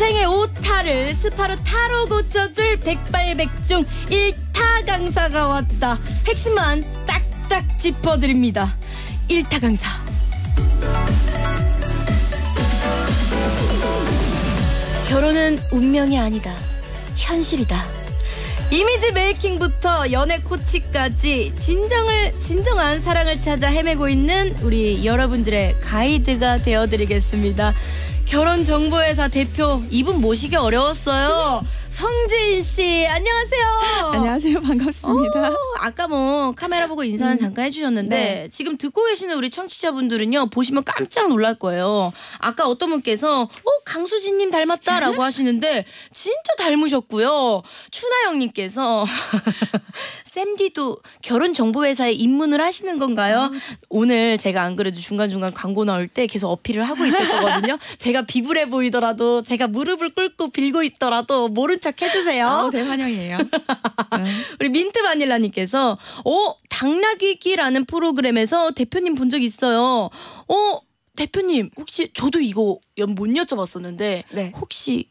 인생의 오타를 스파로 타로 고쳐줄 백발백중 일타 강사가 왔다. 핵심만 딱딱 짚어드립니다. 일타 강사. 결혼은 운명이 아니다. 현실이다. 이미지 메이킹부터 연애 코치까지 진정을 진정한 사랑을 찾아 헤매고 있는 우리 여러분들의 가이드가 되어드리겠습니다. 결혼 정보회사 대표 이분 모시기 어려웠어요. 성진 씨 안녕하세요. 안녕하세요 반갑습니다. 오, 어, 아까 뭐 카메라 보고 인사는 음. 잠깐 해주셨는데 네. 지금 듣고 계시는 우리 청취자분들은요 보시면 깜짝 놀랄 거예요. 아까 어떤 분께서 어 강수진님 닮았다라고 하시는데 진짜 닮으셨고요. 추나영님께서 샘디도 결혼 정보 회사에 입문을 하시는 건가요? 음. 오늘 제가 안 그래도 중간중간 광고 나올 때 계속 어필을 하고 있을 거거든요. 제가 비굴해 보이더라도 제가 무릎을 꿇고 빌고 있더라도 모른 척 해주세요. 대환영이에요. 네. 우리 민트 바닐라님께서 어 당나귀기라는 프로그램에서 대표님 본 적 있어요. 어 대표님 혹시 저도 이거 못 여쭤봤었는데 네. 혹시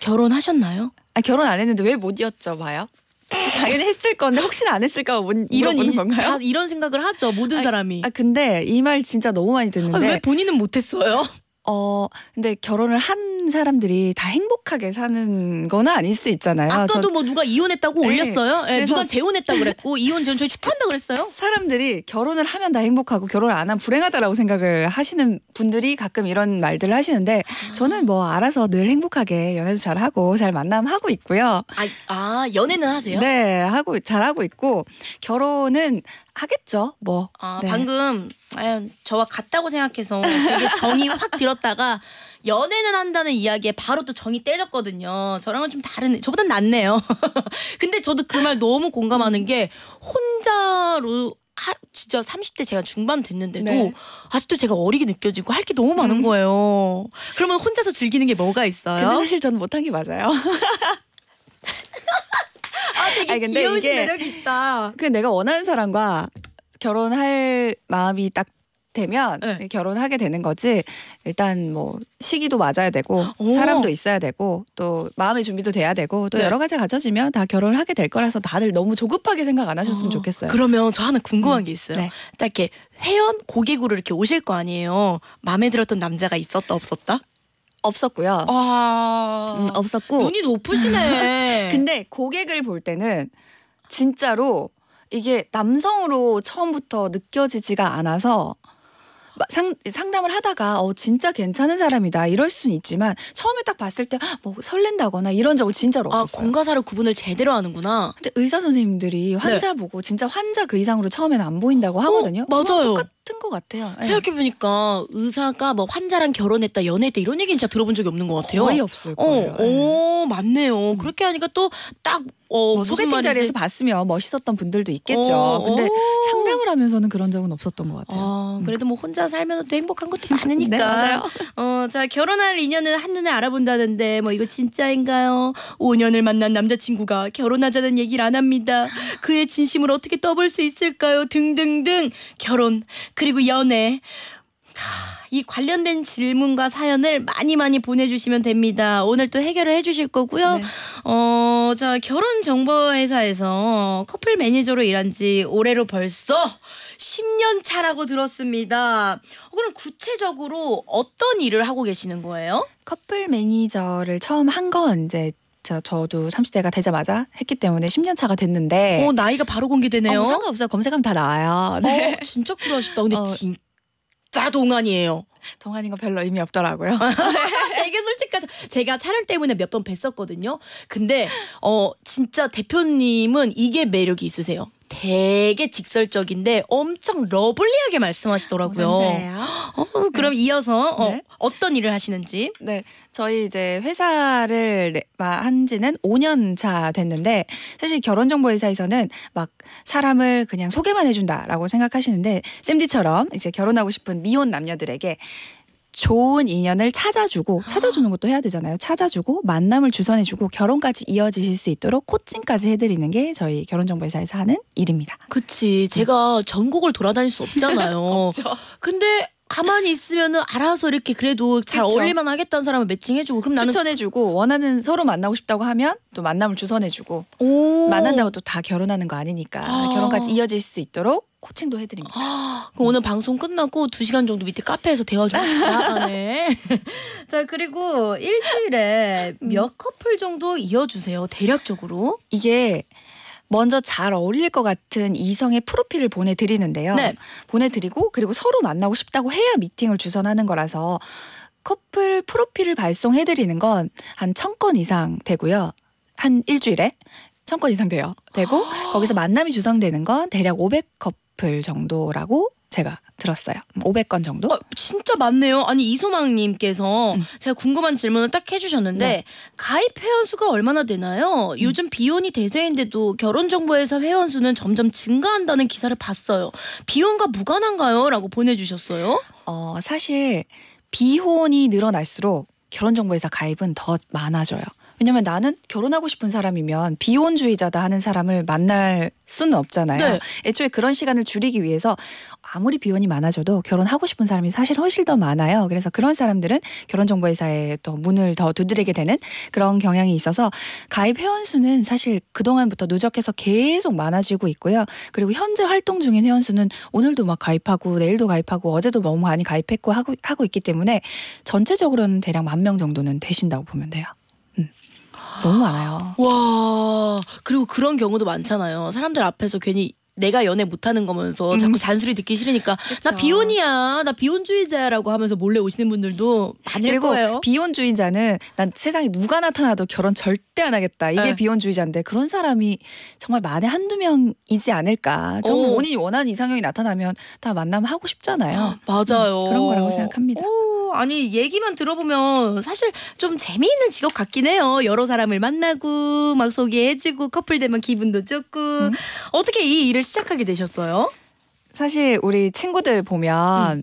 결혼하셨나요? 아 결혼 안 했는데 왜 못 여쭤봐요? 당연히 했을 건데 혹시나 안 했을까 이런 인, 건가요? 이런 생각을 하죠 모든 아니, 사람이. 아 근데 이 말 진짜 너무 많이 듣는데 아, 왜 본인은 못했어요? 어 근데 결혼을 한 사람들이 다 행복하게 사는 건 아닐 수 있잖아요. 아까도 전- 뭐 누가 이혼했다고 네. 올렸어요? 예, 그래서- 누가 재혼했다고 그랬고 이혼 전 저희 축하한다 그랬어요? 사람들이 결혼을 하면 다 행복하고 결혼을 안 하면 불행하다라고 생각을 하시는 분들이 가끔 이런 말들을 하시는데 아. 저는 뭐 알아서 늘 행복하게 연애도 잘 하고 잘 만남하고 있고요. 아, 아 연애는 하세요? 네, 하고 잘 하고 있고 결혼은 하겠죠. 뭐. 아 네. 방금 아유, 저와 같다고 생각해서 되게 정이 확 들었다가 연애는 한다는 이야기에 바로 또 정이 떼졌거든요. 저랑은 좀 다른, 저보단 낫네요. 근데 저도 그 말 너무 공감하는 게 혼자로 하, 진짜 30대 제가 중반 됐는데도 네. 아직도 제가 어리게 느껴지고 할 게 너무 많은 음. 거예요. 그러면 혼자서 즐기는 게 뭐가 있어요? 근데 사실 저는 못한 게 맞아요. 아 되게 아니, 근데 귀여우신 이게 매력이 있다. 그 내가 원하는 사람과 결혼할 마음이 딱 되면 네. 결혼하게 되는 거지 일단 뭐 시기도 맞아야 되고 오. 사람도 있어야 되고 또 마음의 준비도 돼야 되고 또 네. 여러 가지 가져지면 다 결혼을 하게 될 거라서 다들 너무 조급하게 생각 안 하셨으면 어. 좋겠어요. 그러면 저 하나 궁금한 음. 게 있어요. 네. 딱 이렇게 회원 고객으로 이렇게 오실 거 아니에요. 마음에 들었던 남자가 있었다 없었다? 없었고요. 아... 음, 없었고 눈이 높으시네. 근데 고객을 볼 때는 진짜로 이게 남성으로 처음부터 느껴지지가 않아서 상, 상담을 하다가 어 진짜 괜찮은 사람이다 이럴 수는 있지만 처음에 딱 봤을 때뭐 아, 설렌다거나 이런 적은 진짜로 아, 없었어요. 아, 공과사를 구분을 제대로 하는구나. 근데 의사 선생님들이 환자 네. 보고 진짜 환자 그 이상으로 처음에는 안 보인다고 하거든요. 어, 맞아요. 똑같, 똑같은 것 같아요. 예. 생각해보니까 의사가 뭐 환자랑 결혼했다, 연애했다 이런 얘기는 진짜 들어본 적이 없는 것 같아요. 거의 없을 어, 거예요. 어, 오, 예. 맞네요. 음. 그렇게 하니까 또 딱 어, 뭐 소개팅 말인지. 자리에서 봤으면 어, 멋있었던 분들도 있겠죠. 어, 어, 근데 상담을 하면서는 그런 적은 없었던 것 같아요. 어, 그래도 뭐 혼자 살면 또 행복한 것도 많으니까. 네, 맞아요. 어, 자 결혼할 인연을 한눈에 알아본다는데 뭐 이거 진짜인가요? 5년을 만난 남자친구가 결혼하자는 얘기를 안 합니다. 그의 진심을 어떻게 떠볼 수 있을까요? 등등등 결혼 그리고 연애. 아, 이 관련된 질문과 사연을 많이 많이 보내주시면 됩니다. 오늘 또 해결을 해주실 거고요. 네. 어, 자 결혼 정보 회사에서 커플 매니저로 일한 지 올해로 벌써 10년 차라고 들었습니다. 어, 그럼 구체적으로 어떤 일을 하고 계시는 거예요? 커플 매니저를 처음 한 건 이제 저, 저도 30대가 되자마자 했기 때문에 10년 차가 됐는데 어, 나이가 바로 공개되네요. 어, 상관없어요. 검색하면 다 나와요. 어, 네. 어, 진짜 쿨하시다. 근데 어. 진짜 동안이에요. 동안인 거 별로 의미 없더라고요. 네. 이게 솔직히 제가 촬영 때문에 몇 번 뵀었거든요. 근데 어 진짜 대표님은 이게 매력이 있으세요. 되게 직설적인데 엄청 러블리하게 말씀하시더라고요. 어, 어 그럼 네. 이어서 어, 네. 떤 일을 하시는지. 네, 저희 이제 회사를 네, 한 지는 5년 차 됐는데 사실 결혼정보회사에서는 막 사람을 그냥 소개만 해준다라고 생각하시는데 쌤디처럼 이제 결혼하고 싶은 미혼 남녀들에게 좋은 인연을 찾아주고 찾아주는 것도 해야 되잖아요. 찾아주고 만남을 주선해주고 결혼까지 이어지실 수 있도록 코칭까지 해드리는 게 저희 결혼정보회사에서 하는 일입니다. 그치. 제가 전국을 돌아다닐 수 없잖아요. 근데 가만히 있으면은 알아서 이렇게 그래도 잘그 어울릴만 하겠다는 사람을 매칭해주고 그럼 나는 추천해주고 원하는 서로 만나고 싶다고 하면 또 만남을 주선해주고 오. 만난다고 또 다 결혼하는 거 아니니까 아. 결혼까지 이어질 수 있도록 코칭도 해드립니다. 아, 그럼 오늘 방송 끝나고 두시간 정도 밑에 카페에서 대화 좀하시다자 네. 그리고 일주일에 음. 몇 커플 정도 이어주세요 대략적으로? 이게 먼저 잘 어울릴 것 같은 이성의 프로필을 보내드리는데요. 네. 보내드리고 그리고 서로 만나고 싶다고 해야 미팅을 주선하는 거라서 커플 프로필을 발송해드리는 건 한 천 건 이상 되고요. 한 일주일에 천 건 이상 돼요. 되고 거기서 만남이 주선되는 건 대략 오백 커플 정도라고 제가 들었어요. 500건 뭐 정도? 아, 진짜 많네요. 아니 이소망님께서 음. 제가 궁금한 질문을 딱 해주셨는데 네. 가입 회원 수가 얼마나 되나요? 음. 요즘 비혼이 대세인데도 결혼정보회사 회원 수는 점점 증가한다는 기사를 봤어요. 비혼과 무관한가요? 라고 보내주셨어요. 어 사실 비혼이 늘어날수록 결혼정보회사 가입은 더 많아져요. 왜냐면 나는 결혼하고 싶은 사람이면 비혼주의자다 하는 사람을 만날 수는 없잖아요. 네. 애초에 그런 시간을 줄이기 위해서 아무리 비혼이 많아져도 결혼하고 싶은 사람이 사실 훨씬 더 많아요. 그래서 그런 사람들은 결혼정보회사에 또 문을 더 두드리게 되는 그런 경향이 있어서 가입 회원 수는 사실 그동안부터 누적해서 계속 많아지고 있고요. 그리고 현재 활동 중인 회원 수는 오늘도 막 가입하고 내일도 가입하고 어제도 너무 많이 가입했고 하고, 하고 있기 때문에 전체적으로는 대략 만 명 정도는 되신다고 보면 돼요. 음. 너무 많아요. 와, 그리고 그런 경우도 많잖아요. 사람들 앞에서 괜히 내가 연애 못하는 거면서 음. 자꾸 잔소리 듣기 싫으니까 그쵸. 나 비혼이야 나 비혼주의자라고 하면서 몰래 오시는 분들도 많을 그리고 거예요. 비혼주의자는 난 세상에 누가 나타나도 결혼 절대 안 하겠다 이게 네. 비혼주의자인데 그런 사람이 정말 만에 한두 명이지 않을까 정말 오. 본인이 원하는 이상형이 나타나면 다 만나면 하고 싶잖아요. 맞아요. 음, 그런 거라고 생각합니다. 오. 아니 얘기만 들어보면 사실 좀 재미있는 직업 같긴 해요. 여러 사람을 만나고 막 소개해주고 커플 되면 기분도 좋고 음. 어떻게 이 일을 시작하게 되셨어요? 사실 우리 친구들 보면 음.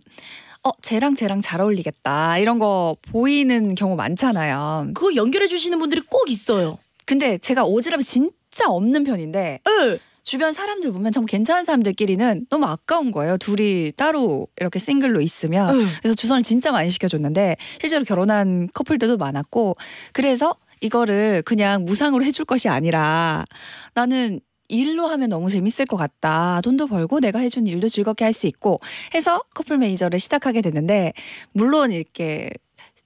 어, 쟤랑 쟤랑 잘 어울리겠다. 이런 거 보이는 경우 많잖아요. 그거 연결해 주시는 분들이 꼭 있어요. 근데 제가 오지랖이 진짜 없는 편인데. 에. 예. 주변 사람들 보면 정말 괜찮은 사람들끼리는 너무 아까운 거예요. 둘이 따로 이렇게 싱글로 있으면. 그래서 주선을 진짜 많이 시켜줬는데 실제로 결혼한 커플들도 많았고 그래서 이거를 그냥 무상으로 해줄 것이 아니라 나는 일로 하면 너무 재밌을 것 같다. 돈도 벌고 내가 해준 일도 즐겁게 할 수 있고 해서 커플 매니저를 시작하게 됐는데 물론 이렇게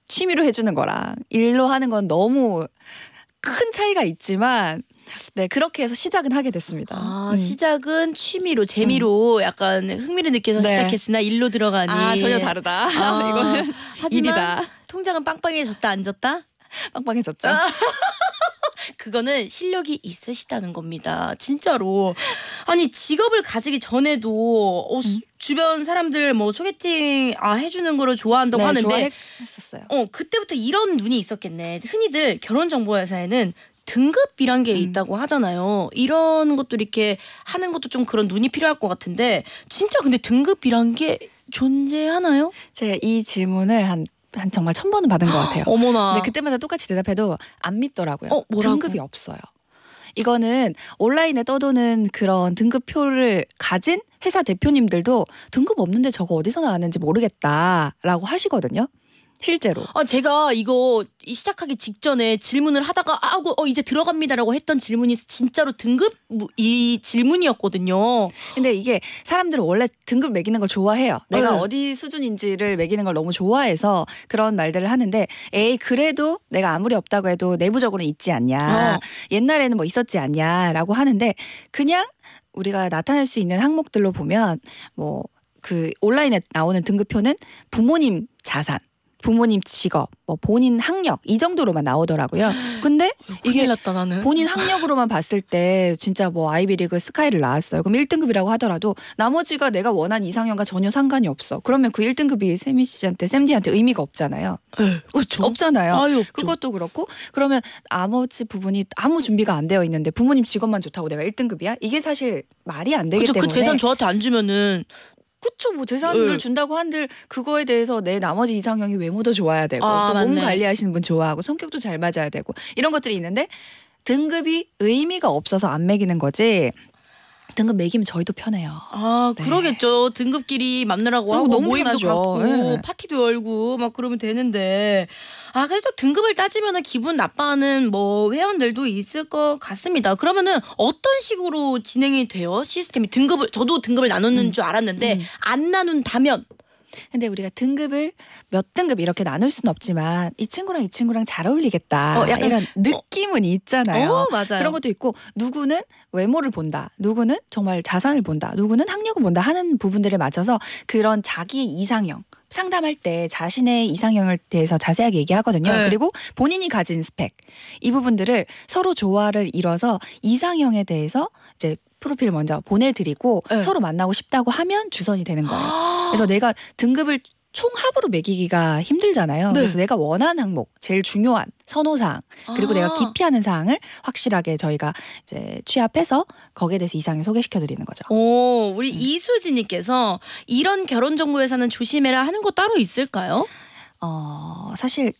취미로 해주는 거랑 일로 하는 건 너무 큰 차이가 있지만 네 그렇게 해서 시작은 하게 됐습니다. 아, 음. 시작은 취미로 재미로 음. 약간 흥미를 느껴서 네. 시작했으나 일로 들어가니 아 전혀 다르다. 아, 이거는 하지만 일이다. 통장은 빵빵해졌다 안 졌다? 빵빵해졌죠. 아. 그거는 실력이 있으시다는 겁니다. 진짜로. 아니 직업을 가지기 전에도 어, 음. 주변 사람들 뭐 소개팅 아 해주는 거를 좋아한다고 네, 하는데 좋아했었어요. 어 그때부터 이런 눈이 있었겠네. 흔히들 결혼 정보 회사에는 등급 이란 게 음. 있다고 하잖아요. 이런 것도 이렇게 하는 것도 좀 그런 눈이 필요할 것 같은데 진짜 근데 등급이란 게 존재하나요? 제가 이 질문을 한 한 정말 천 번은 받은 것 같아요. 어머나. 근데 그때마다 똑같이 대답해도 안 믿더라고요. 어, 등급이 없어요. 이거는 온라인에 떠도는 그런 등급표를 가진 회사 대표님들도 등급 없는데 저거 어디서 나왔는지 모르겠다라고 하시거든요. 실제로. 아, 제가 이거 시작하기 직전에 질문을 하다가 아고 어 이제 들어갑니다라고 했던 질문이 진짜로 등급 이 질문이었거든요. 근데 이게 사람들은 원래 등급 매기는 걸 좋아해요. 내가 어. 어디 수준인지를 매기는 걸 너무 좋아해서 그런 말들을 하는데 에이 그래도 내가 아무리 없다고 해도 내부적으로는 있지 않냐. 어. 옛날에는 뭐 있었지 않냐라고 하는데 그냥 우리가 나타낼 수 있는 항목들로 보면 뭐 그 온라인에 나오는 등급표는 부모님 자산 부모님 직업, 뭐 본인 학력 이 정도로만 나오더라고요. 근데 어, 이게 났다, 본인 학력으로만 봤을 때 진짜 뭐 아이비리그 스카이를 나왔어요. 그럼 1등급이라고 하더라도 나머지가 내가 원한 이상형과 전혀 상관이 없어. 그러면 그 1등급이 세미 씨한테 샘디한테 의미가 없잖아요. 네, 그렇죠? 없잖아요. 아유, 그것도 그렇고 그러면 나머지 부분이 아무 준비가 안 되어 있는데 부모님 직업만 좋다고 내가 1등급이야? 이게 사실 말이 안 되기 그쵸, 그 때문에 그 재산 저한테 안 주면은 그쵸 뭐 재산을 네. 준다고 한들 그거에 대해서 내 나머지 이상형이 외모도 좋아야 되고 아, 또몸 관리하시는 분 좋아하고 성격도 잘 맞아야 되고 이런 것들이 있는데 등급이 의미가 없어서 안 매기는 거지 등급 매기면 저희도 편해요. 아 네. 그러겠죠. 등급끼리 맞느라고 하고 너무 모임도 편하죠. 갖고 네. 파티도 열고 막 그러면 되는데 아 그래도 등급을 따지면은 기분 나빠하는 뭐 회원들도 있을 것 같습니다. 그러면은 어떤 식으로 진행이 돼요 시스템이 등급을 저도 등급을 나누는 음. 줄 알았는데 음. 안 나눈다면 근데 우리가 등급을 몇 등급 이렇게 나눌 수는 없지만 이 친구랑 이 친구랑 잘 어울리겠다. 어, 약간 이런 어. 느낌은 어. 있잖아요. 어, 맞아요. 그런 것도 있고 누구는 외모를 본다. 누구는 정말 자산을 본다. 누구는 학력을 본다 하는 부분들에 맞춰서 그런 자기의 이상형 상담할 때 자신의 이상형을 대해서 자세하게 얘기하거든요. 네. 그리고 본인이 가진 스펙 이 부분들을 서로 조화를 이뤄서 이상형에 대해서 프로필을 먼저 보내드리고 네. 서로 만나고 싶다고 하면 주선이 되는 거예요. 아. 그래서 내가 등급을 총합으로 매기기가 힘들잖아요. 네. 그래서 내가 원하는 항목, 제일 중요한 선호 사항, 그리고 아 내가 기피하는 사항을 확실하게 저희가 이제 취합해서 거기에 대해서 이상을 소개시켜 드리는 거죠. 오, 우리 음. 이수진 님께서 이런 결혼 정보 회사는 조심해라 하는 거 따로 있을까요? 어, 사실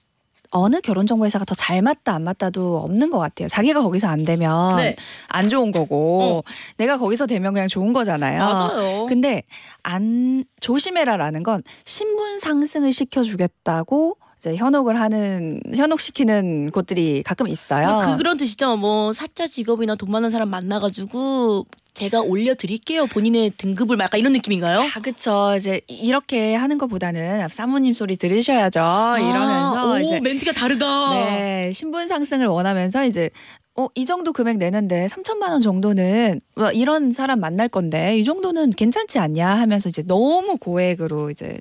어느 결혼 정보 회사가 더 잘 맞다 안 맞다도 없는 것 같아요. 자기가 거기서 안 되면 네. 안 좋은 거고 어. 내가 거기서 되면 그냥 좋은 거잖아요. 맞아요. 근데 안 조심해라라는 건 신분 상승을 시켜주겠다고 이제 현혹을 하는 현혹시키는 곳들이 가끔 있어요. 그, 그런 뜻이죠. 뭐 사짜 직업이나 돈 많은 사람 만나가지고 제가 올려드릴게요 본인의 등급을 막 이런 느낌인가요? 아 그쵸 이제 이렇게 하는 것보다는 사모님 소리 들으셔야죠 아, 이러면서 오, 이제 멘트가 다르다. 네 신분 상승을 원하면서 이제 어, 이 정도 금액 내는데 3천만 원 정도는 뭐 이런 사람 만날 건데 이 정도는 괜찮지 않냐 하면서 이제 너무 고액으로 이제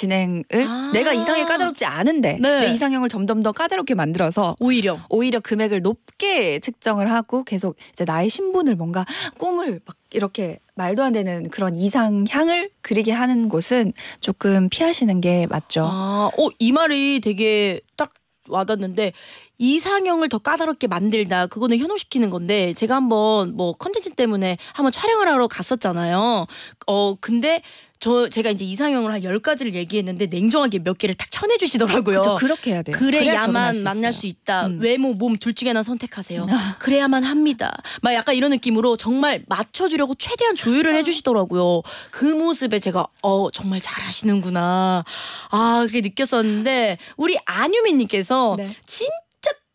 진행을 아 내가 이상이 형 까다롭지 않은데 네. 내 이상형을 점점 더 까다롭게 만들어서 오히려 오히려 금액을 높게 측정을 하고 계속 이제 나의 신분을 뭔가 꿈을 막 이렇게 말도 안 되는 그런 이상향을 그리게 하는 곳은 조금 피하시는 게 맞죠. 아, 어, 이 말이 되게 딱 와닿는데 이상형을 더 까다롭게 만들다 그거는 현혹시키는 건데 제가 한번 뭐 컨텐츠 때문에 한번 촬영을 하러 갔었잖아요. 어 근데 저 제가 이제 이상형을 한 열가지를 얘기했는데 냉정하게 몇 개를 딱 쳐내 주시더라고요. 그렇게 해야 돼요. 그래야만 수 만날 수 있다. 음. 외모, 몸 둘 중에나 하 선택하세요. 음. 그래야만 합니다. 막 약간 이런 느낌으로 정말 맞춰 주려고 최대한 조율을 음. 해 주시더라고요. 그 모습에 제가 어, 정말 잘하시는구나. 아, 그게 느꼈었는데 우리 안유미 님께서 네. 진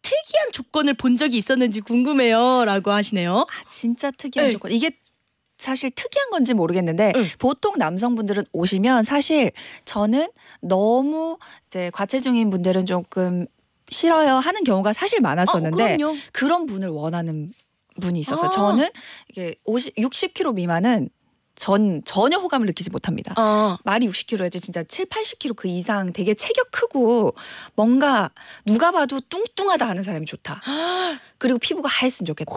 특이한 조건을 본 적이 있었는지 궁금해요라고 하시네요. 아, 진짜 특이한 에 네. 조건. 이게 사실 특이한 건지 모르겠는데 응. 보통 남성분들은 오시면 사실 저는 너무 이제 과체중인 분들은 조금 싫어요 하는 경우가 사실 많았었는데 어, 그런 분을 원하는 분이 있어서 아. 저는 이게 50, 60kg 미만은 전 전혀 호감을 느끼지 못합니다. 어. 말이 60kg였지 진짜 7, 80kg 그 이상 되게 체격 크고 뭔가 누가 봐도 뚱뚱하다 하는 사람이 좋다. 그리고 피부가 하였으면 좋겠다.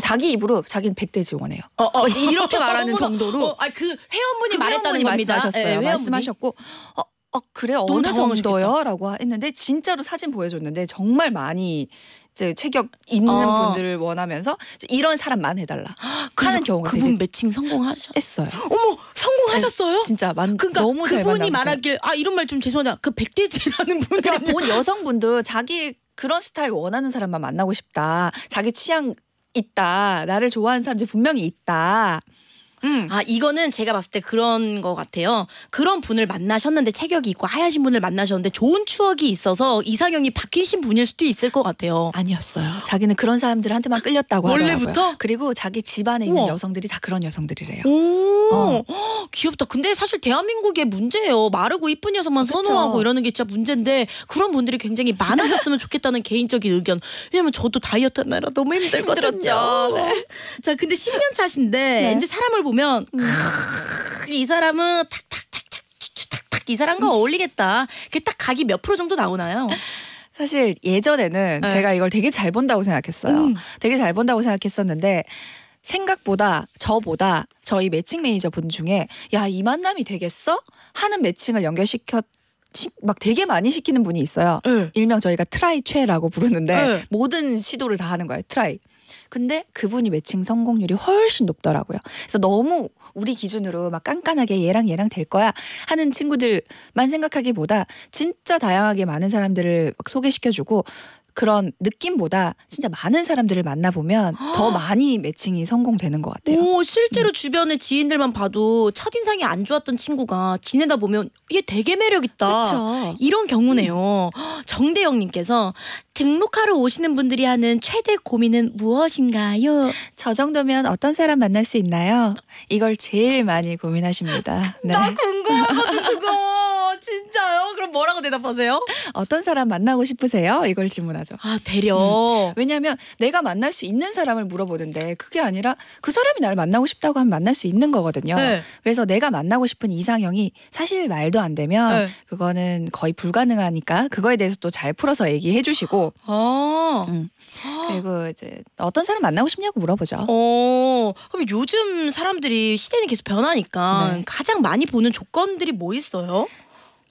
자기 입으로 자기는 백대지 원해요. 어, 어. 어 이렇게 말하는 정도로. 어, 아그 회원분이 그 말했다는 말씀하셨어요. 네, 말씀하셨고 어, 어 그래 어느 정도요라고 했는데 진짜로 사진 보여줬는데 정말 많이 이제 체격 있는 어. 분들을 원하면서 이런 사람만 해달라 하는 경우가 그분 되게 매칭 성공하셨어요? 어머 성공하셨어요? 진짜 만 그러니까 너무 잘 그분이 만나고 말하길 아 이런 말 좀 죄송하다. 그 백돼지라는 분 그냥 본 여성분도 자기 그런 스타일 원하는 사람만 만나고 싶다. 자기 취향 있다. 나를 좋아하는 사람들 분명히 있다. 음. 아 이거는 제가 봤을 때 그런 것 같아요. 그런 분을 만나셨는데 체격이 있고 하얀신 분을 만나셨는데 좋은 추억이 있어서 이상형이 바뀌신 분일 수도 있을 것 같아요. 아니었어요. 자기는 그런 사람들한테만 끌렸다고 원래부터? 하더라고요. 그리고 자기 집안에 있는 여성들이 다 그런 여성들이래요. 오 어. 허, 귀엽다. 근데 사실 대한민국의 문제예요. 마르고 이쁜 여성만 아, 그쵸. 선호하고 이러는 게 진짜 문제인데 그런 분들이 굉장히 많아졌으면 좋겠다는 개인적인 의견. 왜냐면 저도 다이어트 하느라 너무 힘들거든요. 힘들었죠. 네. 자 근데 10년 차신데 네. 이제 사람을 보면 음. 이 사람은 탁탁탁탁 탁탁 이 사람과 음. 어울리겠다. 그게 딱 각이 몇 프로 정도 나오나요? 사실 예전에는 네. 제가 이걸 되게 잘 본다고 생각했어요. 음. 되게 잘 본다고 생각했었는데 생각보다 저보다 저희 매칭 매니저 분 중에 야 이 만남이 되겠어 하는 매칭을 연결시켰. 막 되게 많이 시키는 분이 있어요. 네. 일명 저희가 트라이 최라고 부르는데 네. 모든 시도를 다 하는 거예요. 트라이. 근데 그분이 매칭 성공률이 훨씬 높더라고요. 그래서 너무 우리 기준으로 막 깐깐하게 얘랑 얘랑 될 거야 하는 친구들만 생각하기보다 진짜 다양하게 많은 사람들을 소개시켜주고 그런 느낌보다 진짜 많은 사람들을 만나보면 더 많이 매칭이 성공되는 것 같아요. 오, 실제로 음. 주변의 지인들만 봐도 첫인상이 안 좋았던 친구가 지내다 보면 얘 되게 매력있다. 이런 경우네요. 정대영님께서 등록하러 오시는 분들이 하는 최대 고민은 무엇인가요? 저 정도면 어떤 사람 만날 수 있나요? 이걸 제일 많이 고민하십니다. 네. 나 궁금하거든, 그거! 진짜요? 그럼 뭐라고 대답하세요? 어떤 사람 만나고 싶으세요? 이걸 질문하죠. 아 대려. 음. 왜냐하면 내가 만날 수 있는 사람을 물어보는데 그게 아니라 그 사람이 나를 만나고 싶다고 하면 만날 수 있는 거거든요. 네. 그래서 내가 만나고 싶은 이상형이 사실 말도 안 되면 네. 그거는 거의 불가능하니까 그거에 대해서 또 잘 풀어서 얘기해 주시고. 아. 음. 그리고 이제 어떤 사람 만나고 싶냐고 물어보죠. 어, 그럼 요즘 사람들이 시대는 계속 변하니까 네. 가장 많이 보는 조건들이 뭐 있어요?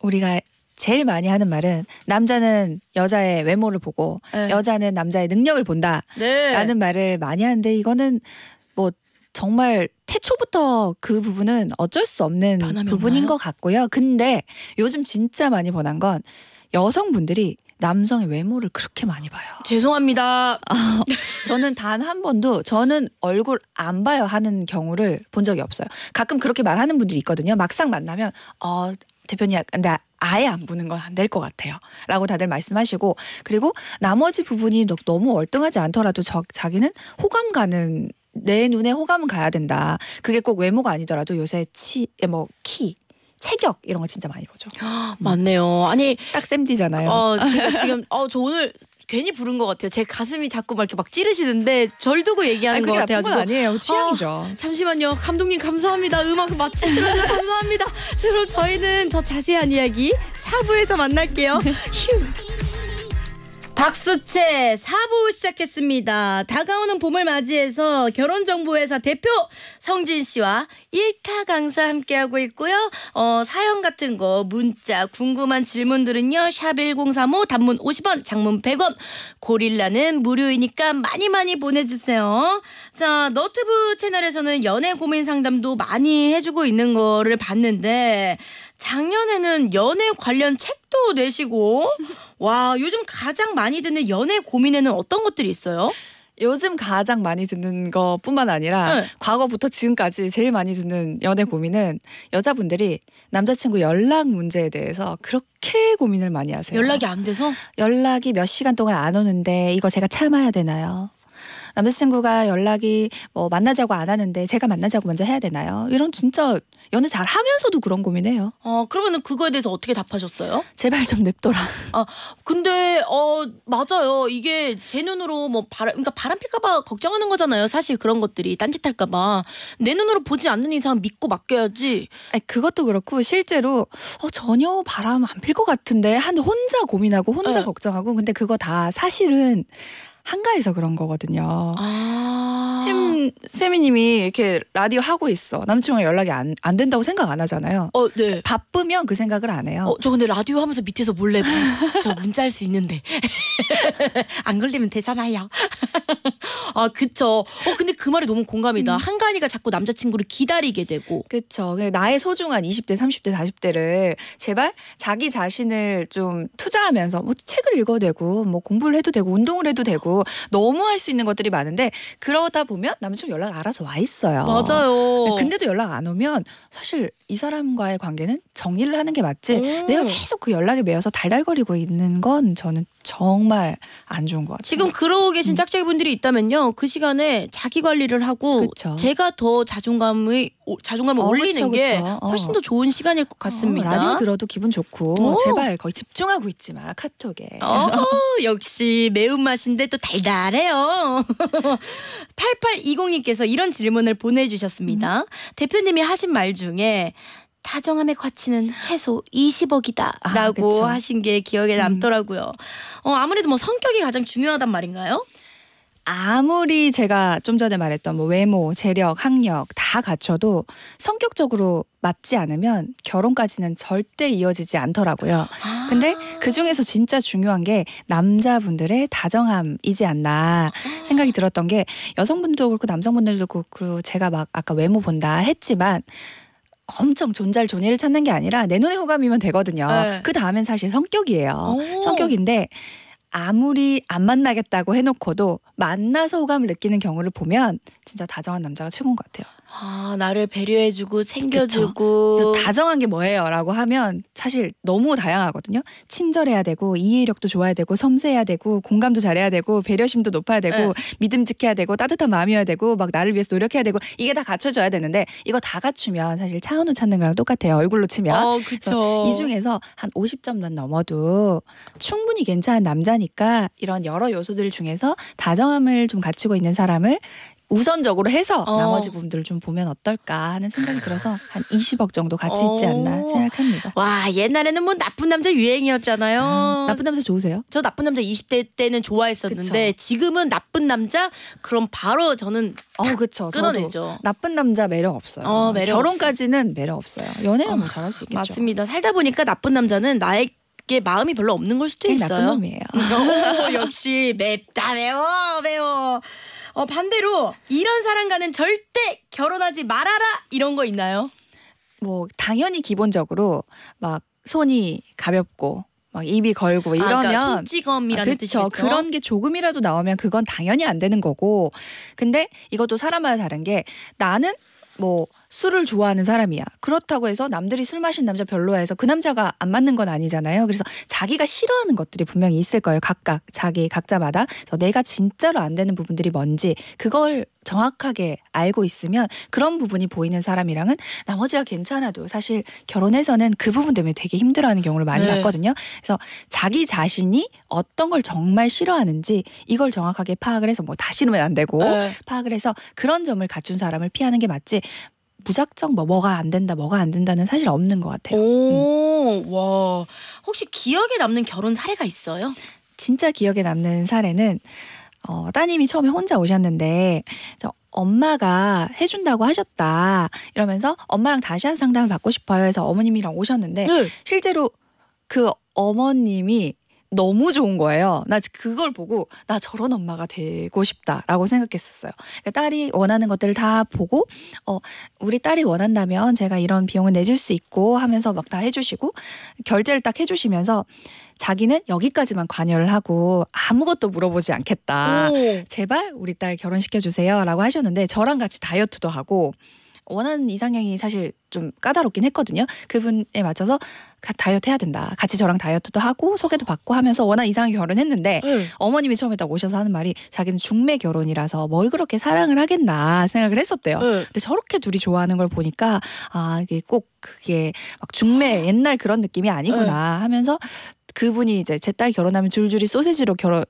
우리가 제일 많이 하는 말은 남자는 여자의 외모를 보고 네. 여자는 남자의 능력을 본다라는 네. 말을 많이 하는데 이거는 뭐 정말 태초부터 그 부분은 어쩔 수 없는 부분인 없나요? 것 같고요. 근데 요즘 진짜 많이 변한 건 여성분들이 남성의 외모를 그렇게 많이 봐요. 죄송합니다. 어, 저는 단 한 번도 저는 얼굴 안 봐요 하는 경우를 본 적이 없어요. 가끔 그렇게 말하는 분들이 있거든요. 막상 만나면 어, 대표님 근데 아예 안 부는 건 안 될 것 같아요. 라고 다들 말씀하시고 그리고 나머지 부분이 너무 월등하지 않더라도 저, 자기는 호감 가는 내 눈에 호감은 가야 된다. 그게 꼭 외모가 아니더라도 요새 치, 예, 뭐, 키, 체격 이런 거 진짜 많이 보죠. 맞네요. 아니 딱 쌤디잖아요. 어, 제가 그러니까 지금 어, 저 오늘 괜히 부른 것 같아요. 제 가슴이 자꾸 막 이렇게 막 찌르시는데 절 두고 얘기하는 아니, 것 같아요. 그게 아니에요. 취향이죠. 아, 잠시만요. 감독님 감사합니다. 음악 맛집 들어주셔서 감사합니다. 그럼 저희는 더 자세한 이야기 4부에서 만날게요. 박수채 4부 시작했습니다. 다가오는 봄을 맞이해서 결혼정보회사 대표 성진 씨와 1타 강사 함께하고 있고요. 어, 사연 같은 거 문자 궁금한 질문들은요. 샵 1035 단문 50원 장문 100원 고릴라는 무료이니까 많이 많이 보내주세요. 자 너튜브 채널에서는 연애 고민 상담도 많이 해주고 있는 거를 봤는데 작년에는 연애 관련 책도 내시고 와 요즘 가장 많이 듣는 연애 고민에는 어떤 것들이 있어요? 요즘 가장 많이 듣는 것뿐만 아니라 네. 과거부터 지금까지 제일 많이 듣는 연애 고민은 여자분들이 남자친구 연락 문제에 대해서 그렇게 고민을 많이 하세요. 연락이 안 돼서? 연락이 몇 시간 동안 안 오는데 이거 제가 참아야 되나요? 남자친구가 연락이 뭐 만나자고 안 하는데 제가 만나자고 먼저 해야 되나요? 이런 진짜 연애 잘 하면서도 그런 고민해요. 어, 그러면은 그거에 대해서 어떻게 답하셨어요? 제발 좀 냅둬라. 아, 근데 어, 맞아요. 이게 제 눈으로 뭐 바람 그러니까 바람 필까 봐 걱정하는 거잖아요. 사실 그런 것들이 딴짓 할까 봐. 내 눈으로 보지 않는 이상 믿고 맡겨야지. 아니, 그것도 그렇고 실제로 어, 전혀 바람 안 필 것 같은데 한 혼자 고민하고 혼자 네. 걱정하고 근데 그거 다 사실은 한가해서 그런 거거든요. 아. 햄 세미님이 이렇게 라디오 하고 있어. 남친과 연락이 안, 안 된다고 생각 안 하잖아요. 어, 네. 바쁘면 그 생각을 안 해요. 어, 저 근데 라디오 하면서 밑에서 몰래 문자, 저 문자 할 수 있는데 안 걸리면 되잖아요. 아 그쵸. 어 근데 그 말이 너무 공감이다. 음. 한가이가 자꾸 남자친구를 기다리게 되고. 그쵸. 나의 소중한 20대, 30대, 40대를 제발 자기 자신을 좀 투자하면서 뭐 책을 읽어도 되고 뭐 공부를 해도 되고 운동을 해도 되고 너무 할 수 있는 것들이 많은데 그러다 보면 남자친구 연락 알아서 와 있어요. 맞아요. 네, 근데도 연락 안 오면 사실 이 사람과의 관계는 정리를 하는 게 맞지. 음. 내가 계속 그 연락에 매여서 달달거리고 있는 건 저는 정말 안 좋은 것 같아요. 지금 그러고 계신 음. 짝짝이분들이 있다면요. 그 시간에 자기 관리를 하고 그쵸. 제가 더 자존감이 자존감을 어, 올리는 그쵸, 그쵸. 게 어. 훨씬 더 좋은 시간일 것 어, 같습니다. 어, 라디오 들어도 기분 좋고 오. 제발 거의 집중하고 있지 마 카톡에. 어, 역시 매운맛인데 또 달달해요. 8820님께서 이런 질문을 보내주셨습니다. 음. 대표님이 하신 말 중에 다정함의 가치는 최소 20억이다라고 아, 하신 게 기억에 음. 남더라고요. 음. 어, 아무래도 뭐 성격이 가장 중요하단 말인가요? 아무리 제가 좀 전에 말했던 뭐 외모, 재력, 학력 다 갖춰도 성격적으로 맞지 않으면 결혼까지는 절대 이어지지 않더라고요. 아 근데 그 중에서 진짜 중요한 게 남자분들의 다정함이지 않나 생각이 들었던 게 여성분들도 그렇고 남성분들도 그렇고 제가 막 아까 외모 본다 했지만 엄청 존잘존예를 찾는 게 아니라 내눈에 호감이면 되거든요. 네. 그 다음엔 사실 성격이에요. 오. 성격인데 아무리 안 만나겠다고 해놓고도 만나서 호감을 느끼는 경우를 보면 진짜 다정한 남자가 최고인 것 같아요. 아, 나를 배려해주고 챙겨주고 다정한 게 뭐예요라고 하면 사실 너무 다양하거든요. 친절해야 되고 이해력도 좋아야 되고 섬세해야 되고 공감도 잘해야 되고 배려심도 높아야 되고 네. 믿음직해야 되고 따뜻한 마음이어야 되고 막 나를 위해서 노력해야 되고 이게 다 갖춰져야 되는데 이거 다 갖추면 사실 차은우 찾는 거랑 똑같아요. 얼굴로 치면 어, 그쵸. 이 중에서 한 50점만 넘어도 충분히 괜찮은 남자니까 이런 여러 요소들 중에서 다정함을 좀 갖추고 있는 사람을 우선적으로 해서 어. 나머지 분들을좀 보면 어떨까 하는 생각이 들어서 한 20억 정도 같이 있지 어. 않나 생각합니다. 와 옛날에는 뭐 나쁜 남자 유행이었잖아요. 아, 나쁜 남자 좋으세요? 저 나쁜 남자 20대 때는 좋아했었는데 그쵸. 지금은 나쁜 남자 그럼 바로 저는 어 그쵸 끊어내죠. 나쁜 남자 매력 없어요. 어, 매력 결혼까지는 없어. 매력 없어요. 연애는 어, 아, 뭐 잘할 수 있겠죠. 맞습니다. 살다 보니까 나쁜 남자는 나의 게 마음이 별로 없는 걸 수도 네, 있어요. 나쁜 놈이에요. 역시 맵다 매워 매워. 어, 반대로 이런 사람과는 절대 결혼하지 말아라 이런 거 있나요? 뭐 당연히 기본적으로 막 손이 가볍고 막 입이 걸고 이러면 아, 그러니까 아, 뜻이죠. 그런 게 조금이라도 나오면 그건 당연히 안 되는 거고. 근데 이것도 사람마다 다른 게 나는 뭐 술을 좋아하는 사람이야. 그렇다고 해서 남들이 술 마신 남자 별로야 해서 그 남자가 안 맞는 건 아니잖아요. 그래서 자기가 싫어하는 것들이 분명히 있을 거예요. 각각 자기 각자마다 내가 진짜로 안 되는 부분들이 뭔지 그걸 정확하게 알고 있으면 그런 부분이 보이는 사람이랑은 나머지가 괜찮아도 사실 결혼해서는 그 부분 때문에 되게 힘들어하는 경우를 많이 네. 봤거든요. 그래서 자기 자신이 어떤 걸 정말 싫어하는지 이걸 정확하게 파악을 해서 뭐 다 싫으면 안 되고 네. 파악을 해서 그런 점을 갖춘 사람을 피하는 게 맞지 무작정 뭐 뭐가 안 된다, 뭐가 안 된다는 사실 없는 것 같아요. 오, 음. 와. 혹시 기억에 남는 결혼 사례가 있어요? 진짜 기억에 남는 사례는 어, 따님이 처음에 혼자 오셨는데 저 엄마가 해준다고 하셨다 이러면서 엄마랑 다시 한 상담을 받고 싶어요 해서 어머님이랑 오셨는데 네. 실제로 그 어머님이 너무 좋은 거예요. 나 그걸 보고 나 저런 엄마가 되고 싶다라고 생각했었어요. 그러니까 딸이 원하는 것들을 다 보고 어 우리 딸이 원한다면 제가 이런 비용을 내줄 수 있고 하면서 막 다 해주시고 결제를 딱 해주시면서 자기는 여기까지만 관여를 하고 아무것도 물어보지 않겠다. 오. 제발 우리 딸 결혼시켜 주세요라고 하셨는데 저랑 같이 다이어트도 하고 원하는 이상형이 사실 좀 까다롭긴 했거든요. 그분에 맞춰서 다이어트 해야 된다. 같이 저랑 다이어트도 하고 소개도 받고 하면서 원하는 이상형 결혼했는데 응. 네. 어머님이 처음에 딱 오셔서 하는 말이 자기는 중매 결혼이라서 뭘 그렇게 사랑을 하겠나 생각을 했었대요. 응. 네. 근데 저렇게 둘이 좋아하는 걸 보니까 아 이게 꼭 그게 막 중매 옛날 그런 느낌이 아니구나 응. 네. 하면서 그분이 이제 제 딸 결혼하면 줄줄이 소세지로 결혼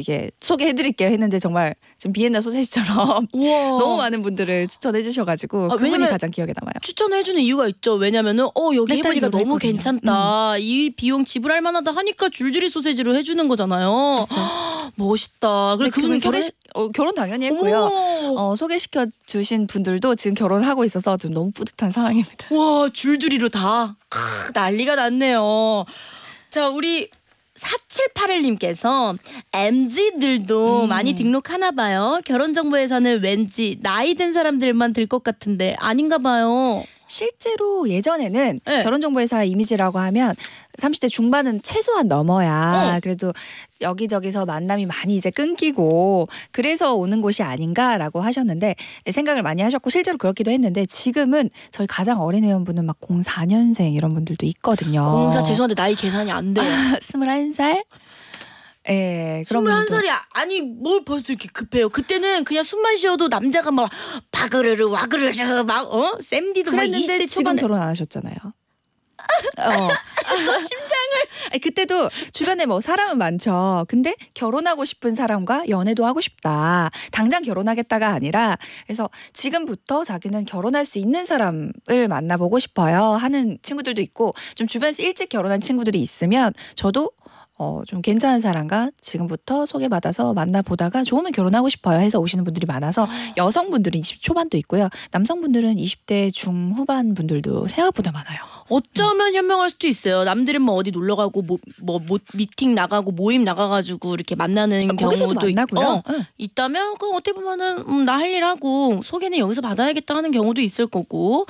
이게 소개해드릴게요 했는데 정말 지금 비엔나 소세지처럼 너무 많은 분들을 추천해주셔가지고 아, 그분이 가장 기억에 남아요. 추천해주는 이유가 있죠. 왜냐면은 어 여기 해보니까 너무 했거든요. 괜찮다. 음. 이 비용 지불할 만하다 하니까 줄줄이 소세지로 해주는 거잖아요. 멋있다. 그리고 그분 결혼 어, 결혼 당연히 했고요. 어, 소개시켜 주신 분들도 지금 결혼하고 있어서 지금 너무 뿌듯한 상황입니다. 와 줄줄이로 다 크, 난리가 났네요. 자 우리 4781님께서 MZ들도 음. 많이 등록하나 봐요. 결혼 정보에서는 왠지 나이 든 사람들만 들 것 같은데 아닌가 봐요. 실제로 예전에는 네. 결혼정보회사 의 이미지라고 하면 30대 중반은 최소한 넘어야 어. 그래도 여기저기서 만남이 많이 이제 끊기고 그래서 오는 곳이 아닌가라고 하셨는데 생각을 많이 하셨고 실제로 그렇기도 했는데 지금은 저희 가장 어린 회원분은 막 04년생 이런 분들도 있거든요. 공사 죄송한데 나이 계산이 안 돼요. 21살? 예. 그럼 21살이 아니 뭘 벌써 이렇게 급해요. 그때는 그냥 숨만 쉬어도 남자가 막 바그르르 와그르르 막 어? 쌤디도 막 20대 지금 결혼 안 하셨잖아요. 어. 심장을 아니, 그때도 주변에 뭐 사람은 많죠. 근데 결혼하고 싶은 사람과 연애도 하고 싶다. 당장 결혼하겠다가 아니라 그래서 지금부터 자기는 결혼할 수 있는 사람을 만나보고 싶어요 하는 친구들도 있고 좀 주변에서 일찍 결혼한 친구들이 있으면 저도 어, 좀 괜찮은 사람과 지금부터 소개받아서 만나보다가 좋으면 결혼하고 싶어요 해서 오시는 분들이 많아서 아. 여성분들은 20 초반도 있고요. 남성분들은 20대 중후반 분들도 생각보다 많아요. 어쩌면 현명할 수도 있어요. 남들은 뭐 어디 놀러 가고 뭐, 뭐, 뭐 미팅 나가고 모임 나가가지고 이렇게 만나는 아, 경우도 있고요. 어, 응. 있다면 그럼 어떻게 보면은 음, 나할 일 하고 소개는 여기서 받아야겠다 하는 경우도 있을 거고.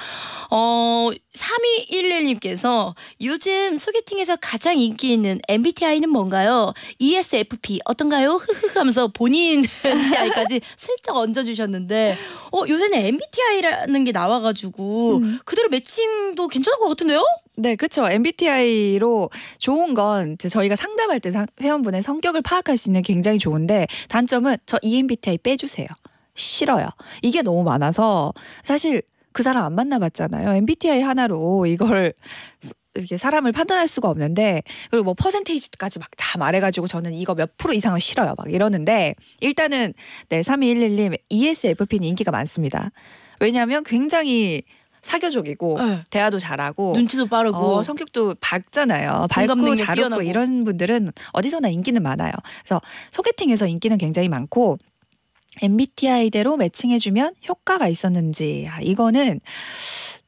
어 3211님께서 요즘 소개팅에서 가장 인기 있는 MBTI는 뭔가요? ESFP 어떤가요? 흐흐 하면서 본인 MBTI까지 슬쩍 얹어주셨는데 어 요새는 MBTI라는 게 나와가지고 음. 그대로 매칭도 괜찮을 것 같은데 괜은데요 네, 그렇죠. MBTI로 좋은 건 저희가 상담할 때 회원분의 성격을 파악할 수 있는 굉장히 좋은데 단점은 저 EMBTI 빼주세요. 싫어요. 이게 너무 많아서 사실 그 사람 안 만나봤잖아요. MBTI 하나로 이걸 이렇게 사람을 판단할 수가 없는데 그리고 뭐 퍼센테이지까지 막 다 말해가지고 저는 이거 몇 프로 이상은 싫어요 막 이러는데 일단은 네 3211님 ESFP는 인기가 많습니다. 왜냐하면 굉장히 사교적이고 네. 대화도 잘하고 눈치도 빠르고 어, 성격도 밝잖아요. 밝고 잘하고 이런 분들은 어디서나 인기는 많아요. 그래서 소개팅에서 인기는 굉장히 많고 MBTI대로 매칭해주면 효과가 있었는지 아, 이거는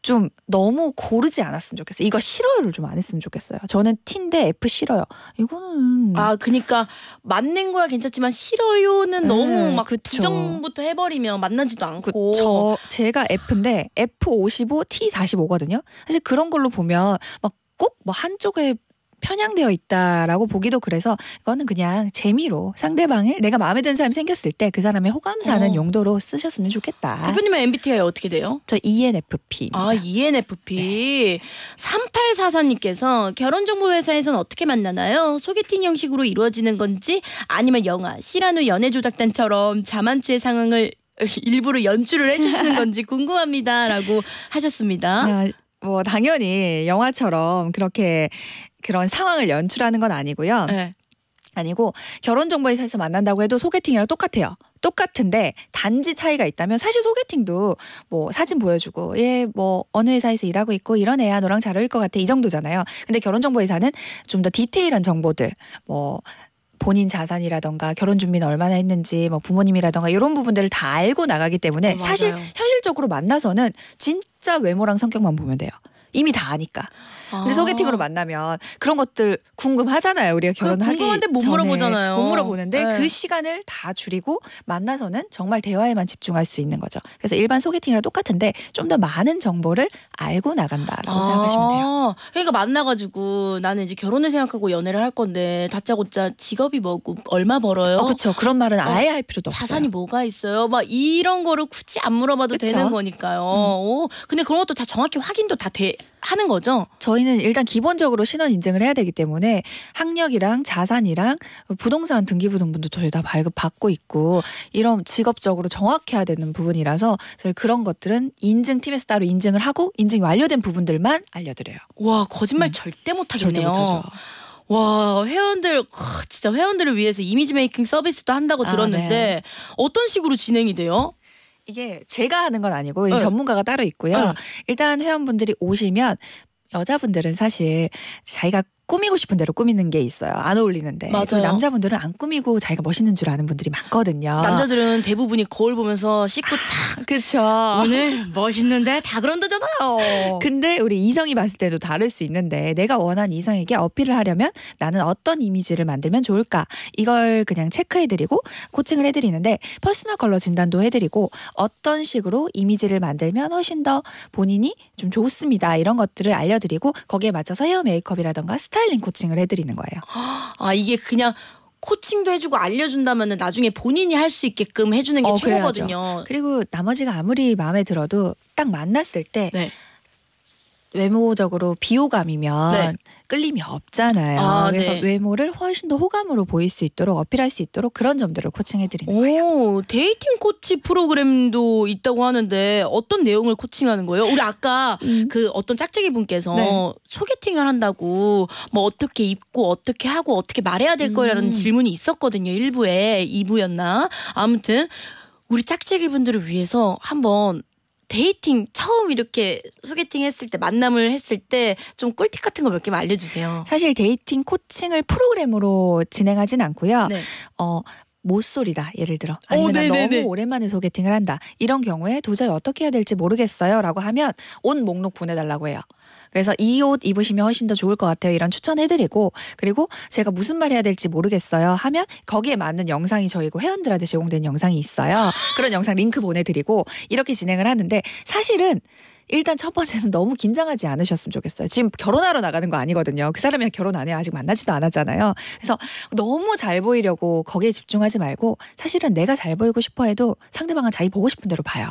좀 너무 고르지 않았으면 좋겠어요. 이거 싫어요를 좀 안 했으면 좋겠어요. 저는 T인데 F 싫어요. 이거는 아 그니까 맞는 거야 괜찮지만 싫어요는 음, 너무 막 그쵸. 부정부터 해버리면 만나지도 않고 저 제가 F인데 F55 T45거든요. 사실 그런 걸로 보면 막 꼭 뭐 한쪽에 편향되어 있다라고 보기도 그래서 이거는 그냥 재미로 상대방을 내가 마음에 드는 사람이 생겼을 때 그 사람의 호감 사는 어. 용도로 쓰셨으면 좋겠다. 대표님은 MBTI 어떻게 돼요? 저 ENFP. 아, ENFP. 네. 3844님께서 결혼정보회사에서는 어떻게 만나나요? 소개팅 형식으로 이루어지는 건지 아니면 영화 시라노 연애조작단처럼 자만추의 상황을 일부러 연출을 해주시는 건지 궁금합니다라고 하셨습니다. 아, 뭐 당연히 영화처럼 그렇게 그런 상황을 연출하는 건 아니고요. 네. 아니고 결혼 정보회사에서 만난다고 해도 소개팅이랑 똑같아요. 똑같은데 단지 차이가 있다면 사실 소개팅도 뭐 사진 보여주고 예 뭐 어느 회사에서 일하고 있고 이런 애야 너랑 잘 어울릴 것 같아 이 정도잖아요. 근데 결혼 정보회사는 좀 더 디테일한 정보들 뭐 본인 자산이라던가 결혼 준비는 얼마나 했는지 뭐 부모님이라던가 이런 부분들을 다 알고 나가기 때문에 어, 사실 현실적으로 만나서는 진짜 외모랑 성격만 보면 돼요. 이미 다 아니까. 근데 소개팅으로 아. 만나면 그런 것들 궁금하잖아요. 우리가 결혼하기 궁금한데 못 물어보잖아요. 못 물어보는데 네. 그 시간을 다 줄이고 만나서는 정말 대화에만 집중할 수 있는 거죠. 그래서 일반 소개팅이랑 똑같은데 좀 더 많은 정보를 알고 나간다라고 아 생각하시면 돼요. 그러니까 만나가지고 나는 이제 결혼을 생각하고 연애를 할 건데 다짜고짜 직업이 뭐고 얼마 벌어요? 어, 그렇죠. 그런 말은 어, 아예 할 필요도 없어요. 자산이 뭐가 있어요? 막 이런 거를 굳이 안 물어봐도 그쵸? 되는 거니까요. 음. 오, 근데 그런 것도 다 정확히 확인도 다 돼. 하는 거죠? 저희는 일단 기본적으로 신원 인증을 해야 되기 때문에 학력이랑 자산이랑 부동산 등기부등본도 저희 다 발급받고 있고 이런 직업적으로 정확해야 되는 부분이라서 저희 그런 것들은 인증팀에서 따로 인증을 하고 인증이 완료된 부분들만 알려드려요. 와 거짓말 음. 절대 못하겠네요. 죠와 회원들 와, 진짜 회원들을 위해서 이미지 메이킹 서비스도 한다고 아, 들었는데 네. 어떤 식으로 진행이 돼요? 이게 제가 하는 건 아니고 응. 네. 전문가가 따로 있고요. 응. 네. 일단 회원분들이 오시면 여자분들은 사실 자기가 꾸미고 싶은 대로 꾸미는 게 있어요. 안 어울리는데. 맞아요. 남자분들은 안 꾸미고 자기가 멋있는 줄 아는 분들이 많거든요. 남자들은 대부분이 거울 보면서 씻고 탁. 아, 그쵸. 오늘 멋있는데 다 그런다잖아요. 근데 우리 이성이 봤을 때도 다를 수 있는데 내가 원한 이성에게 어필을 하려면 나는 어떤 이미지를 만들면 좋을까 이걸 그냥 체크해드리고 코칭을 해드리는데 퍼스널 컬러 진단도 해드리고 어떤 식으로 이미지를 만들면 훨씬 더 본인이 좀 좋습니다 이런 것들을 알려드리고 거기에 맞춰서 헤어 메이크업이라던가 스타일링 코칭을 해드리는 거예요. 아 이게 그냥 코칭도 해주고 알려준다면 나중에 본인이 할 수 있게끔 해주는 게 어, 최고거든요. 그래야죠. 그리고 나머지가 아무리 마음에 들어도 딱 만났을 때 네. 외모적으로 비호감이면 네. 끌림이 없잖아요. 아, 네. 그래서 네. 외모를 훨씬 더 호감으로 보일 수 있도록 어필할 수 있도록 그런 점들을 코칭해 드리는 거예요. 데이팅 코치 프로그램도 있다고 하는데 어떤 내용을 코칭하는 거예요? 우리 아까 음. 그 어떤 짝짝이 분께서 네. 소개팅을 한다고 뭐 어떻게 입고 어떻게 하고 어떻게 말해야 될 거라는 음. 질문이 있었거든요. 1부에 2부였나? 아무튼 우리 짝짝이 분들을 위해서 한번 데이팅 처음 이렇게 소개팅 했을 때 만남을 했을 때 좀 꿀팁 같은 거 몇 개만 알려주세요. 사실 데이팅 코칭을 프로그램으로 진행하진 않고요. 네. 어, 모쏠이다 예를 들어 아니면 오, 너무 오랜만에 소개팅을 한다 이런 경우에 도저히 어떻게 해야 될지 모르겠어요라고 하면 온 목록 보내달라고 해요. 그래서 이 옷 입으시면 훨씬 더 좋을 것 같아요. 이런 추천해드리고 그리고 제가 무슨 말 해야 될지 모르겠어요 하면 거기에 맞는 영상이 저희고 회원들한테 제공된 영상이 있어요. 그런 영상 링크 보내드리고 이렇게 진행을 하는데 사실은 일단 첫 번째는 너무 긴장하지 않으셨으면 좋겠어요. 지금 결혼하러 나가는 거 아니거든요. 그 사람이랑 결혼 안 해요. 아직 만나지도 않았잖아요. 그래서 너무 잘 보이려고 거기에 집중하지 말고 사실은 내가 잘 보이고 싶어 해도 상대방은 자기 보고 싶은 대로 봐요.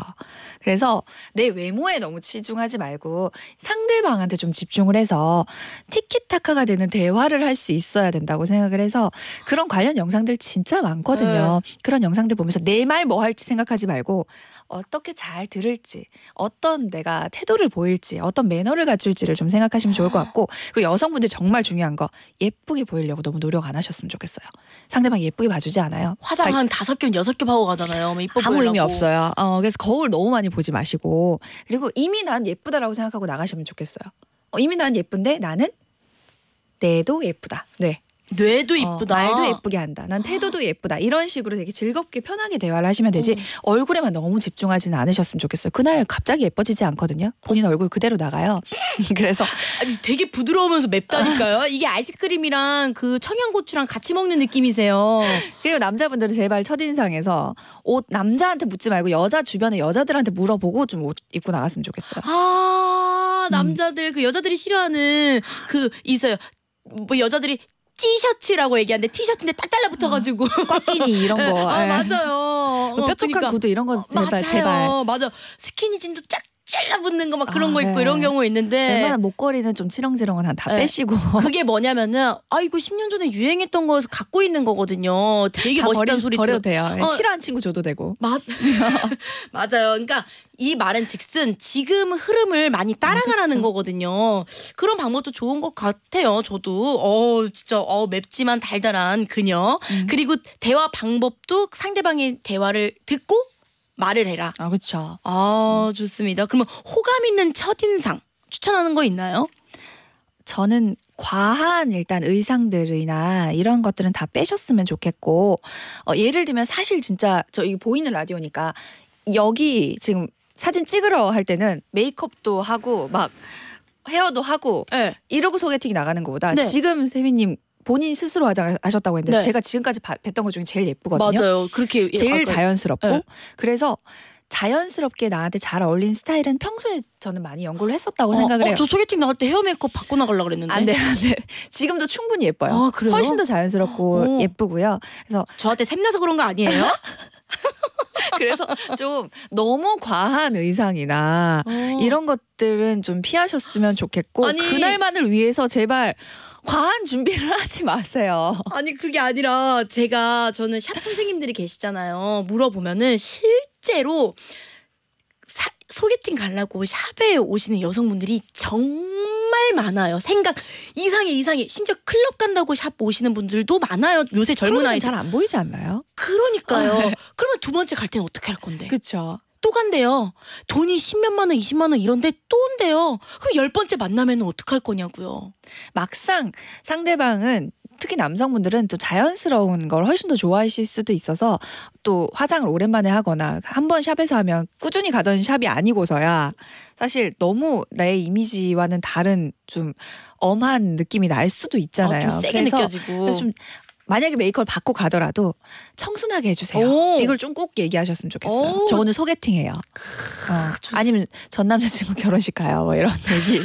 그래서 내 외모에 너무 치중하지 말고 상대방한테 좀 집중을 해서 티키타카가 되는 대화를 할 수 있어야 된다고 생각을 해서 그런 관련 영상들 진짜 많거든요. 네. 그런 영상들 보면서 내 말 뭐 할지 생각하지 말고 어떻게 잘 들을지, 어떤 내가 태도를 보일지, 어떤 매너를 갖출지를 좀 생각하시면 좋을 것 아. 같고, 그리고 여성분들 정말 중요한 거, 예쁘게 보이려고 너무 노력 안 하셨으면 좋겠어요. 상대방 예쁘게 봐주지 않아요. 화장 한 다섯 개, 여섯 개 하고 가잖아요. 뭐 이뻐 아무 보이려고. 의미 없어요. 어, 그래서 거울 너무 많이 보지 마시고, 그리고 이미 난 예쁘다라고 생각하고 나가시면 좋겠어요. 어, 이미 난 예쁜데 나는 내도 예쁘다. 네. 뇌도 어, 이쁘다. 어, 말도 예쁘게 한다. 난 태도도 예쁘다. 이런 식으로 되게 즐겁게 편하게 대화를 하시면 되지 어. 얼굴에만 너무 집중하지는 않으셨으면 좋겠어요. 그날 갑자기 예뻐지지 않거든요. 본인 얼굴 그대로 나가요. 그래서 아니, 되게 부드러우면서 맵다니까요. 이게 아이스크림이랑 그 청양고추랑 같이 먹는 느낌이세요. 그리고 남자분들은 제발 첫인상에서 옷 남자한테 묻지 말고 여자 주변에 여자들한테 물어보고 좀 옷 입고 나갔으면 좋겠어요. 아 음. 남자들 음. 그 여자들이 싫어하는 그 있어요. 뭐 여자들이 티셔츠라고 얘기하는데 티셔츠인데 딱 달라붙어가지고 음. 꽉끼니 이런 네. 거. 아, 네. 아 맞아요. 뭐 어, 뾰족한 그러니까. 구두 이런 거 제발 맞아요. 제발. 맞아. 스키니진도 쫙 찔라붙는거막 그런 아, 거 있고 네. 이런 경우 있는데 웬만한 목걸이는 좀치렁지렁은 한다 네. 빼시고 그게 뭐냐면은 아 이거 10년 전에 유행했던 거에서 갖고 있는 거거든요. 되게 멋있다는 소리 버려도 돼요. 어. 싫어하는 친구 줘도 되고 맞 맞아요. 그러니까 이 말은 즉슨 지금 흐름을 많이 따라가라는 아, 거거든요. 그런 방법도 좋은 것 같아요. 저도 어 진짜 어 맵지만 달달한 그녀 음. 그리고 대화 방법도 상대방의 대화를 듣고 말을 해라. 아 그렇죠. 아 좋습니다. 그러면 호감 있는 첫인상 추천하는 거 있나요? 저는 과한 일단 의상들이나 이런 것들은 다 빼셨으면 좋겠고 어, 예를 들면 사실 진짜 저 이게 보이는 라디오니까 여기 지금 사진 찍으러 할 때는 메이크업도 하고 막 헤어도 하고 네. 이러고 소개팅 이 나가는 것보다 네. 지금 세미님 본인 스스로 화장하셨다고 했는데 네. 제가 지금까지 바, 뵀던 것 중에 제일 예쁘거든요. 맞아요. 그렇게 예, 제일 아까... 자연스럽고 네. 그래서 자연스럽게 나한테 잘 어울린 스타일은 평소에 저는 많이 연구를 했었다고 어, 생각을 어, 해요. 저 소개팅 나갈 때 헤어 메이크업 바꿔 나가려 그랬는데. 안 돼, 안 돼. 지금도 충분히 예뻐요. 아, 그래요? 훨씬 더 자연스럽고 오. 어, 어. 예쁘고요. 그래서 저한테 샘나서 그런 거 아니에요? 그래서 좀 너무 과한 의상이나 오. 이런 것들은 좀 피하셨으면 좋겠고 아니. 그날만을 위해서 제발 과한 준비를 하지 마세요. 아니 그게 아니라 제가 저는 샵 선생님들이 계시잖아요. 물어보면은 실제로 사, 소개팅 가려고 샵에 오시는 여성분들이 정말 많아요. 생각 이상해 이상해. 심지어 클럽 간다고 샵 오시는 분들도 많아요. 요새 젊은 아이 잘안 보이지 않나요? 그러니까요. 그러면 두 번째 갈 때는 어떻게 할 건데? 그렇죠. 또 간대요. 돈이 십몇만 원, 이십만 원 이런데 또 온대요. 그럼 열 번째 만나면 어떡할 거냐고요. 막상 상대방은 특히 남성분들은 또 자연스러운 걸 훨씬 더 좋아하실 수도 있어서 또 화장을 오랜만에 하거나 한 번 샵에서 하면 꾸준히 가던 샵이 아니고서야 사실 너무 나의 이미지와는 다른 좀 엄한 느낌이 날 수도 있잖아요. 아, 좀 세게 그래서 느껴지고 그래서 좀 만약에 메이크업을 받고 가더라도 청순하게 해주세요. 오. 이걸 좀 꼭 얘기하셨으면 좋겠어요. 오. 저 오늘 소개팅해요. 크, 어. 아니면 전 남자친구 결혼식 가요. 뭐 이런 얘기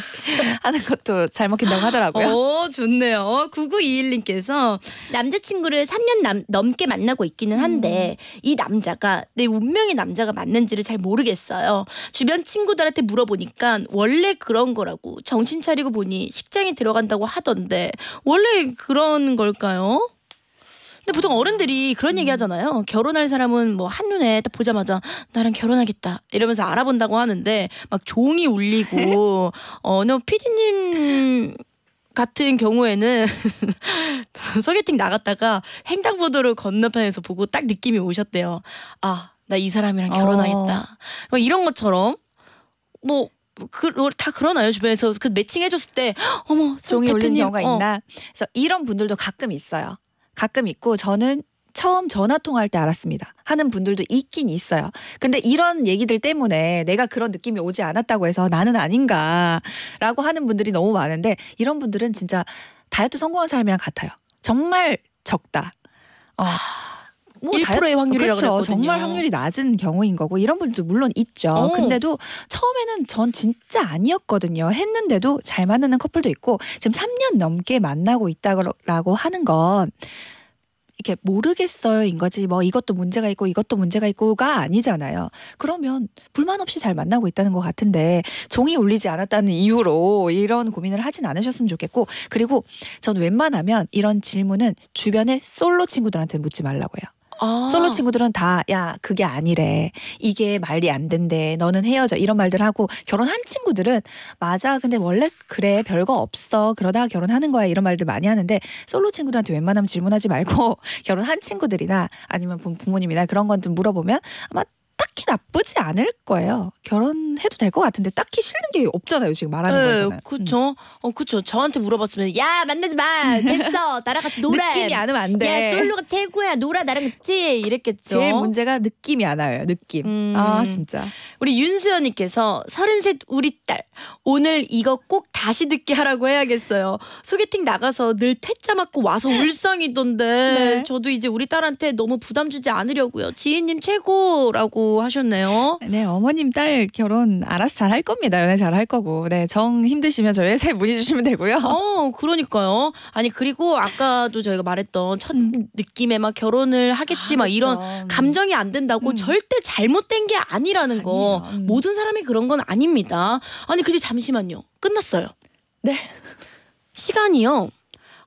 하는 것도 잘 먹힌다고 하더라고요. 오, 좋네요. 9921님께서 남자친구를 3년 남, 넘게 만나고 있기는 한데 음. 이 남자가 내 운명의 남자가 맞는지를 잘 모르겠어요. 주변 친구들한테 물어보니까 원래 그런 거라고 정신 차리고 보니 식장에 들어간다고 하던데 원래 그런 걸까요? 근데 보통 어른들이 그런 음. 얘기 하잖아요. 결혼할 사람은 뭐 한눈에 딱 보자마자 나랑 결혼하겠다 이러면서 알아본다고 하는데 막 종이 울리고 어, 너 피디님 같은 경우에는 소개팅 나갔다가 횡단보도를 건너편에서 보고 딱 느낌이 오셨대요. 아, 나 이 사람이랑 어. 결혼하겠다. 어. 이런 것처럼 뭐 그, 뭐 다 그러나요 주변에서 그 매칭 해줬을 때 어머 종이 대표님, 올린 경우가 어. 있나 그래서 이런 분들도 가끔 있어요 가끔 있고 저는 처음 전화 통화할 때 알았습니다. 하는 분들도 있긴 있어요. 근데 이런 얘기들 때문에 내가 그런 느낌이 오지 않았다고 해서 나는 아닌가라고 하는 분들이 너무 많은데 이런 분들은 진짜 다이어트 성공한 사람이랑 같아요. 정말 적다. 어. 아. 뭐 1%의 확률이라고 그랬거든요. 정말 확률이 낮은 경우인 거고 이런 분도 물론 있죠. 어. 근데도 처음에는 전 진짜 아니었거든요. 했는데도 잘맞는 커플도 있고 지금 3년 넘게 만나고 있다라고 하는 건 이렇게 모르겠어요인 거지 뭐 이것도 문제가 있고 이것도 문제가 있고가 아니잖아요. 그러면 불만 없이 잘 만나고 있다는 것 같은데 종이 울리지 않았다는 이유로 이런 고민을 하진 않으셨으면 좋겠고 그리고 전 웬만하면 이런 질문은 주변의 솔로 친구들한테 묻지 말라고요. 아. 솔로 친구들은 다 야 그게 아니래 이게 말이 안 된대 너는 헤어져 이런 말들 하고 결혼한 친구들은 맞아 근데 원래 그래 별거 없어 그러다가 결혼하는 거야 이런 말들 많이 하는데 솔로 친구들한테 웬만하면 질문하지 말고 결혼한 친구들이나 아니면 부모님이나 그런 건 좀 물어보면 아마 딱히 나쁘지 않을 거예요. 결혼해도 될 것 같은데 딱히 싫은 게 없잖아요. 지금 말하는 네, 거잖아요. 그쵸. 음. 어, 그쵸. 저한테 물어봤으면 야 만나지 마. 됐어. 나랑 같이 놀아. 느낌이 안 오면 안 돼. 야 솔로가 최고야. 놀아 나랑 같이 이랬겠죠. 제일 문제가 느낌이 안 와요. 느낌. 아, 음. 아 진짜. 우리 윤수연님께서 서른셋 우리 딸 오늘 이거 꼭 다시 듣게 하라고 해야겠어요. 소개팅 나가서 늘 퇴짜 맞고 와서 울상이던데 네. 저도 이제 우리 딸한테 너무 부담 주지 않으려고요. 지인님 최고라고. 하셨네요 네, 어머님 딸 결혼 알아서 잘 할 겁니다. 연애 잘 할 거고. 네, 정 힘드시면 저희 회사에 문의 주시면 되고요. 어, 그러니까요. 아니 그리고 아까도 저희가 말했던 첫 음. 느낌에 막 결혼을 하겠지 아, 막 이런 그렇죠. 감정이 안 된다고 음. 절대 잘못된 게 아니라는 거. 아니요 음. 모든 사람이 그런 건 아닙니다. 아니 근데 잠시만요. 끝났어요. 네. 시간이요.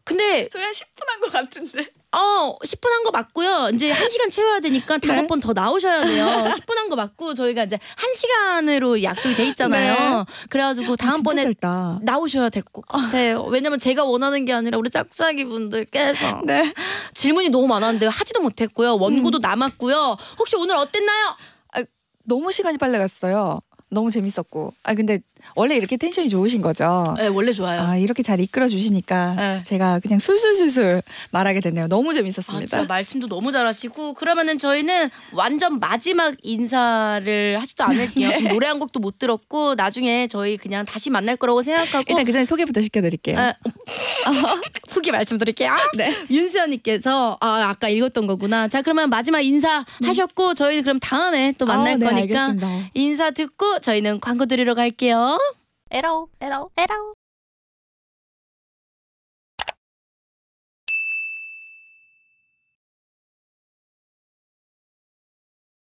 근데 저희 한 10분 한 것 같은데. 어, 10분 한 거 맞고요. 이제 1시간 채워야 되니까 네. 다섯 번 더 나오셔야 돼요. 10분 한 거 맞고 저희가 이제 1시간으로 약속이 돼 있잖아요. 네. 그래가지고 아, 다음번에 아, 나오셔야 될 것 같아요. 왜냐면 제가 원하는 게 아니라 우리 짝짝이 분들께서 네. 질문이 너무 많았는데 하지도 못했고요. 원고도 음. 남았고요. 혹시 오늘 어땠나요? 아, 너무 시간이 빨리 갔어요. 너무 재밌었고. 아 근데 원래 이렇게 텐션이 좋으신 거죠? 네, 원래 좋아요. 아, 이렇게 잘 이끌어 주시니까 네. 제가 그냥 술술술술 말하게 됐네요. 너무 재밌었습니다. 아, 말씀도 너무 잘하시고 그러면은 저희는 완전 마지막 인사를 하지도 않을게요. 네. 노래 한 곡도 못 들었고 나중에 저희 그냥 다시 만날 거라고 생각하고 일단 그 전에 소개부터 시켜드릴게요. 아, 어. 후기 말씀드릴게요. 아! 네. 윤수연님께서 아, 아까 읽었던 거구나. 자 그러면 마지막 인사 네. 하셨고 저희 는 그럼 다음에 또 만날 아, 네, 거니까 알겠습니다. 인사 듣고 저희는 광고 드리러 갈게요. Huh? At all. At all. At all.